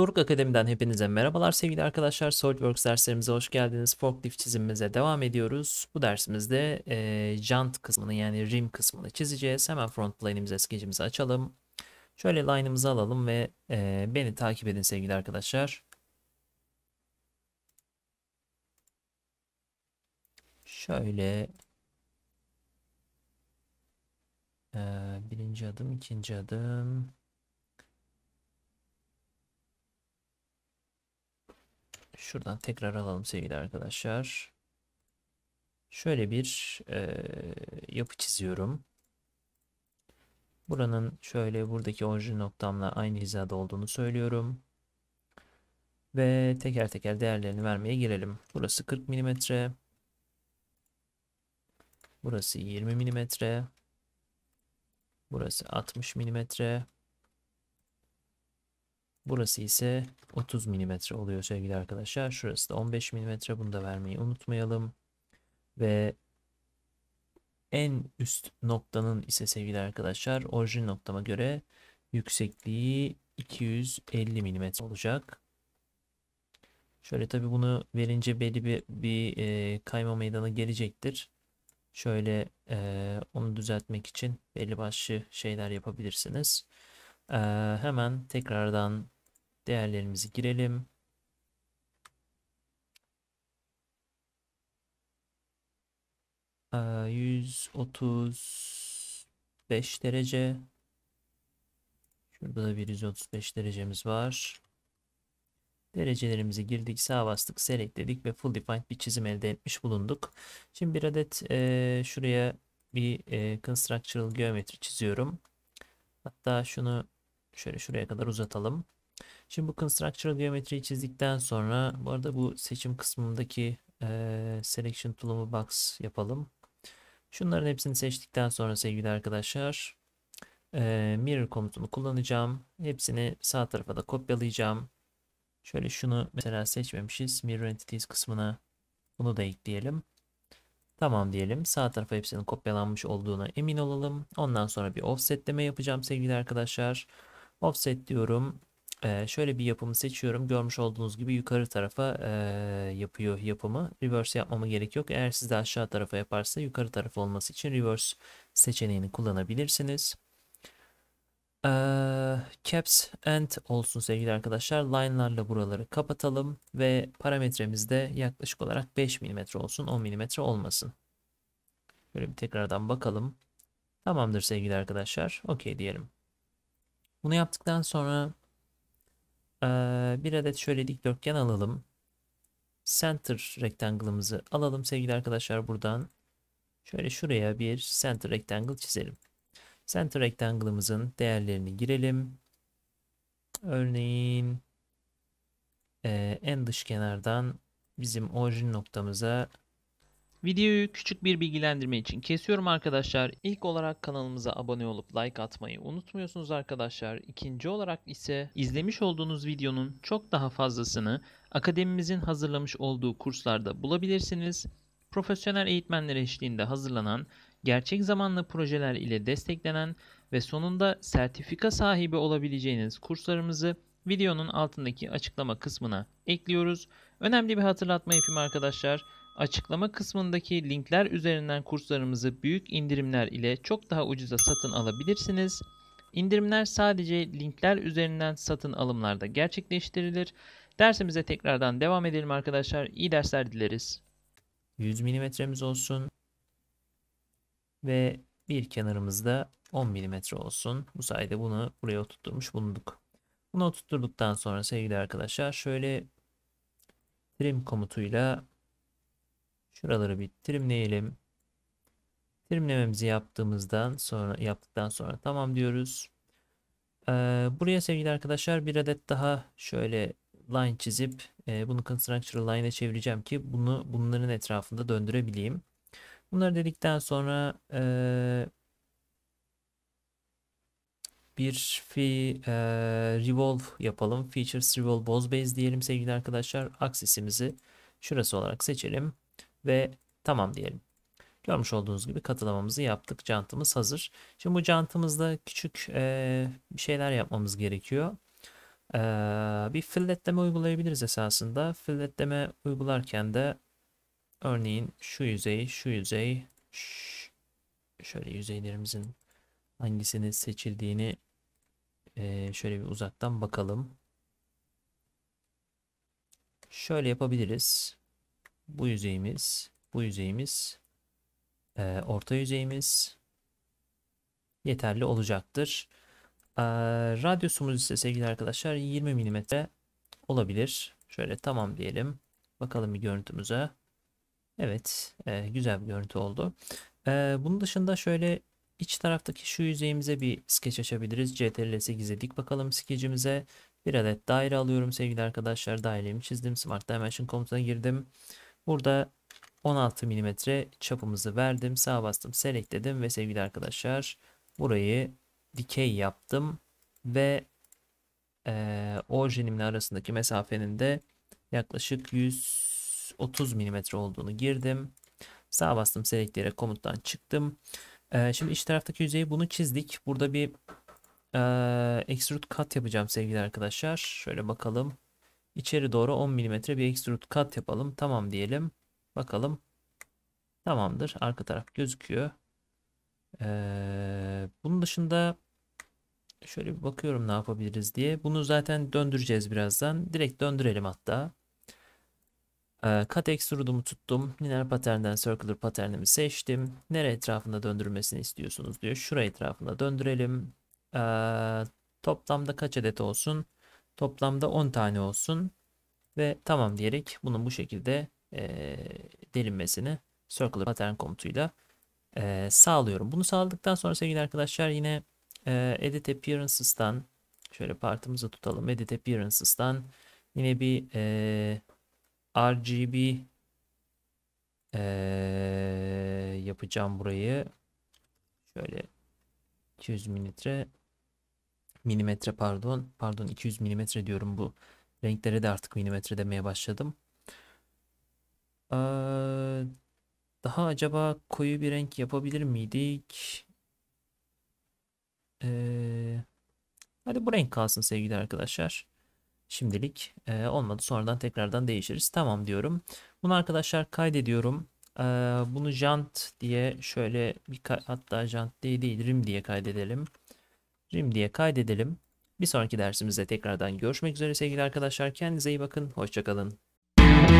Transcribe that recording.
Doruk Akademi'den hepinize merhabalar sevgili arkadaşlar. SolidWorks derslerimize hoş geldiniz. Forklift çizimimize devam ediyoruz. Bu dersimizde e, jant kısmını yani rim kısmını çizeceğiz. Hemen front plane'imize, skecimizi açalım. Şöyle line'ımızı alalım ve e, beni takip edin sevgili arkadaşlar. Şöyle e, birinci adım, ikinci adım. Şuradan tekrar alalım sevgili arkadaşlar. Şöyle bir e, yapı çiziyorum. Buranın şöyle buradaki orijin noktamla aynı hizada olduğunu söylüyorum. Ve teker teker değerlerini vermeye girelim. Burası 40 mm. Burası 20 mm. Burası 60 milimetre. Burası ise 30 mm oluyor sevgili arkadaşlar. Şurası da 15 mm. Bunu da vermeyi unutmayalım. Ve en üst noktanın ise sevgili arkadaşlar orijin noktama göre yüksekliği 250 mm olacak. Şöyle tabi bunu verince belli bir, bir e, kayma meydana gelecektir. Şöyle e, onu düzeltmek için belli başlı şeyler yapabilirsiniz. E, hemen tekrardan Değerlerimizi girelim. Ee, 135 derece. Şurada da bir 135 derecemiz var. Derecelerimizi girdik, sağ bastık, selectledik ve full defined bir çizim elde etmiş bulunduk. Şimdi bir adet e, şuraya bir e, constructural geometri çiziyorum. Hatta şunu şöyle şuraya kadar uzatalım. Şimdi bu Constructural Geometry'yi çizdikten sonra bu arada bu seçim kısmındaki e, Selection Tool'umu Box yapalım. Şunların hepsini seçtikten sonra sevgili arkadaşlar e, Mirror komutunu kullanacağım. Hepsini sağ tarafa da kopyalayacağım. Şöyle şunu mesela seçmemişiz. Mirror Entities kısmına bunu da ekleyelim. Tamam diyelim. Sağ tarafa hepsinin kopyalanmış olduğuna emin olalım. Ondan sonra bir offsetleme yapacağım sevgili arkadaşlar. Offset diyorum. Ee, şöyle bir yapımı seçiyorum. Görmüş olduğunuz gibi yukarı tarafa e, yapıyor yapımı. Reverse yapmama gerek yok. Eğer siz de aşağı tarafa yaparsa yukarı taraf olması için reverse seçeneğini kullanabilirsiniz. Ee, caps end olsun sevgili arkadaşlar. Line'larla buraları kapatalım ve parametremiz de yaklaşık olarak 5 mm olsun. 10 mm olmasın. Böyle bir tekrardan bakalım. Tamamdır sevgili arkadaşlar. Okey diyelim. Bunu yaptıktan sonra bir adet şöyle dikdörtgen alalım. Center rectangle'ımızı alalım sevgili arkadaşlar buradan. Şöyle şuraya bir center rectangle çizelim. Center rectangle'ımızın değerlerini girelim. Örneğin en dış kenardan bizim orijin noktamıza Videoyu küçük bir bilgilendirme için kesiyorum arkadaşlar. İlk olarak kanalımıza abone olup like atmayı unutmuyorsunuz arkadaşlar. İkinci olarak ise izlemiş olduğunuz videonun çok daha fazlasını akademimizin hazırlamış olduğu kurslarda bulabilirsiniz. Profesyonel eğitmenler eşliğinde hazırlanan, gerçek zamanlı projeler ile desteklenen ve sonunda sertifika sahibi olabileceğiniz kurslarımızı videonun altındaki açıklama kısmına ekliyoruz. Önemli bir hatırlatma yapayım arkadaşlar. Açıklama kısmındaki linkler üzerinden kurslarımızı büyük indirimler ile çok daha ucuza satın alabilirsiniz. İndirimler sadece linkler üzerinden satın alımlarda gerçekleştirilir. Dersimize tekrardan devam edelim arkadaşlar. İyi dersler dileriz. 100 milimetremiz olsun. Ve bir kenarımızda 10 milimetre olsun. Bu sayede bunu buraya oturtmuş bulunduk. Bunu oturttuktan sonra sevgili arkadaşlar şöyle trim komutuyla Şuraları bir trimleyelim. Trimlememizi yaptığımızdan sonra yaptıktan sonra tamam diyoruz. Ee, buraya sevgili arkadaşlar bir adet daha şöyle line çizip e, bunu constructural line'e çevireceğim ki bunu bunların etrafında döndürebileyim. Bunları dedikten sonra e, bir fi, e, revolve yapalım. Features revolve boz base diyelim sevgili arkadaşlar. Aksesimizi şurası olarak seçelim ve tamam diyelim. Görmüş olduğunuz gibi katılamamızı yaptık. Cantımız hazır. Şimdi bu cantımızda küçük e, şeyler yapmamız gerekiyor. E, bir filletleme uygulayabiliriz esasında. Filletleme uygularken de örneğin şu yüzey, şu yüzey, şöyle yüzeylerimizin hangisini seçildiğini e, şöyle bir uzaktan bakalım. Şöyle yapabiliriz bu yüzeyimiz, bu yüzeyimiz, e, orta yüzeyimiz yeterli olacaktır. E, radyosumuz ise sevgili arkadaşlar 20 mm olabilir. Şöyle tamam diyelim. Bakalım bir görüntümüze. Evet e, güzel bir görüntü oldu. E, bunun dışında şöyle iç taraftaki şu yüzeyimize bir skeç açabiliriz. CTRL 8'e dik bakalım skecimize. Bir adet daire alıyorum sevgili arkadaşlar. Dairemi çizdim. Smart Dimension komutuna girdim. Burada 16 mm çapımızı verdim. Sağ bastım select dedim ve sevgili arkadaşlar burayı dikey yaptım. Ve e, orijinimle arasındaki mesafenin de yaklaşık 130 mm olduğunu girdim. Sağ bastım select komuttan çıktım. E, şimdi iç taraftaki yüzeyi bunu çizdik. Burada bir e, extrude cut yapacağım sevgili arkadaşlar. Şöyle bakalım. İçeri doğru 10 mm bir extrude kat yapalım. Tamam diyelim. Bakalım. Tamamdır. Arka taraf gözüküyor. Ee, bunun dışında şöyle bir bakıyorum ne yapabiliriz diye. Bunu zaten döndüreceğiz birazdan. Direkt döndürelim hatta. Ee, kat extrude'umu tuttum. Linear pattern'den circular pattern'imi seçtim. Nere etrafında döndürmesini istiyorsunuz diyor. Şura etrafında döndürelim. Ee, toplamda kaç adet olsun? Toplamda 10 tane olsun. Ve tamam diyerek bunun bu şekilde e, delinmesini circular pattern komutuyla e, sağlıyorum. Bunu sağladıktan sonra sevgili arkadaşlar yine e, edit appearances'tan şöyle partımızı tutalım. Edit appearances'tan yine bir e, RGB e, yapacağım burayı. Şöyle 200 mililitre milimetre pardon pardon 200 milimetre diyorum bu renklere de artık milimetre demeye başladım. Ee, daha acaba koyu bir renk yapabilir miydik? Ee, hadi bu renk kalsın sevgili arkadaşlar. Şimdilik e, olmadı sonradan tekrardan değişiriz. Tamam diyorum. Bunu arkadaşlar kaydediyorum. Ee, bunu jant diye şöyle bir hatta jant değil değil rim diye kaydedelim rim diye kaydedelim. Bir sonraki dersimizde tekrardan görüşmek üzere sevgili arkadaşlar. Kendinize iyi bakın. Hoşçakalın.